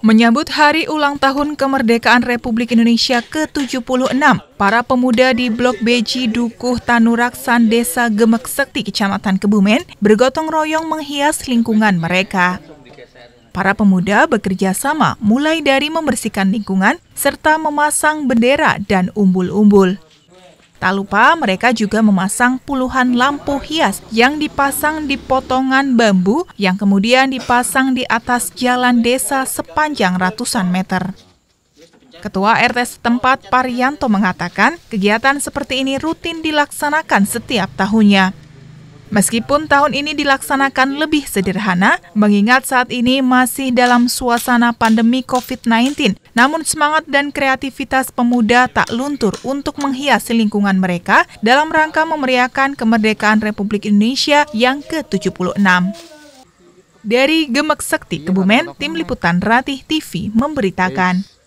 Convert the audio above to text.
Menyambut hari ulang tahun kemerdekaan Republik Indonesia ke-76, para pemuda di Blok Beji Dukuh Tanuraksan Desa Gemek Sekti Kecamatan Kebumen bergotong royong menghias lingkungan mereka. Para pemuda bekerja sama mulai dari membersihkan lingkungan serta memasang bendera dan umbul-umbul. Tak lupa mereka juga memasang puluhan lampu hias yang dipasang di potongan bambu yang kemudian dipasang di atas jalan desa sepanjang ratusan meter. Ketua RT setempat Parianto mengatakan kegiatan seperti ini rutin dilaksanakan setiap tahunnya. Meskipun tahun ini dilaksanakan lebih sederhana, mengingat saat ini masih dalam suasana pandemi COVID-19 namun semangat dan kreativitas pemuda tak luntur untuk menghias lingkungan mereka dalam rangka memeriahkan kemerdekaan Republik Indonesia yang ke-76. Dari Gemek Sekti Kebumen, Tim Liputan Ratih TV memberitakan.